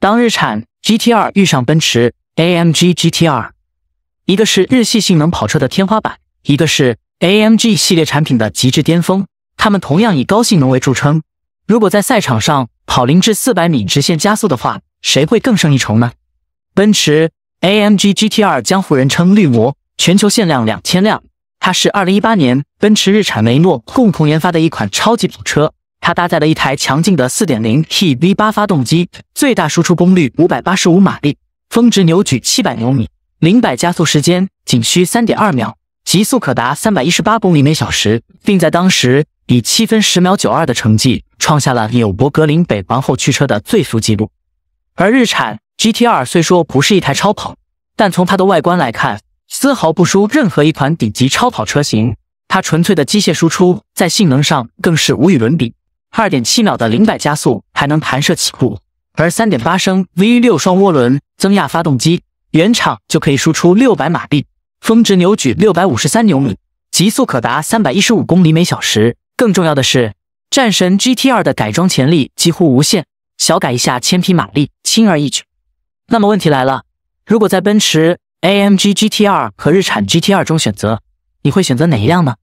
当日产 GT R 遇上奔驰 AMG GT R，一个是日系性能跑车的天花板，一个是 AMG 系列产品的极致巅峰。它们同样以高性能为著称。如果在赛场上跑零至四百米直线加速的话，谁会更胜一筹呢？奔驰 AMG GT R 江湖人称“绿魔”，全球限量两千辆。它是二零一八年奔驰、日产、雷诺共同研发的一款超级跑车。它搭载了一台强劲的四点零 T V 八发动机，最大输出功率五百八十五马力，峰值扭矩七百牛米，零百加速时间仅需三点二秒，极速可达三百一十八公里每小时，并在当时以七分十秒九二的成绩，创下了纽博格林北环后驱车的最速纪录。而日产 GT R 虽说不是一台超跑，但从它的外观来看，丝毫不输任何一款顶级超跑车型。它纯粹的机械输出，在性能上更是无与伦比。二点七秒的零百加速，还能弹射起步，而三点八升 V 六双涡轮增压发动机，原厂就可以输出六百马力，峰值扭矩六百五十三牛米，极速可达三百一十五公里每小时。更重要的是，战神 G T R 的改装潜力几乎无限，小改一下千匹马力轻而易举。那么问题来了，如果在奔驰 A M G G T R 和日产 G T R 中选择，你会选择哪一辆呢？